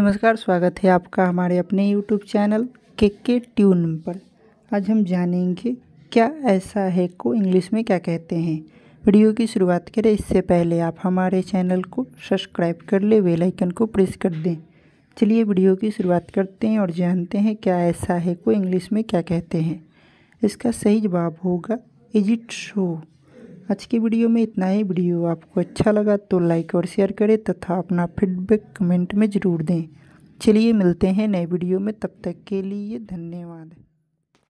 नमस्कार स्वागत है आपका हमारे अपने YouTube चैनल के के ट्यून पर आज हम जानेंगे क्या ऐसा है को इंग्लिश में क्या कहते हैं वीडियो की शुरुआत करें इससे पहले आप हमारे चैनल को सब्सक्राइब कर ले बेल आइकन को प्रेस कर दें चलिए वीडियो की शुरुआत करते हैं और जानते हैं क्या ऐसा है को इंग्लिश में क्या कहते हैं इसका सही जवाब होगा इज इट शो आज की वीडियो में इतना ही वीडियो आपको अच्छा लगा तो लाइक और शेयर करें तथा अपना फीडबैक कमेंट में ज़रूर दें चलिए मिलते हैं नए वीडियो में तब तक के लिए धन्यवाद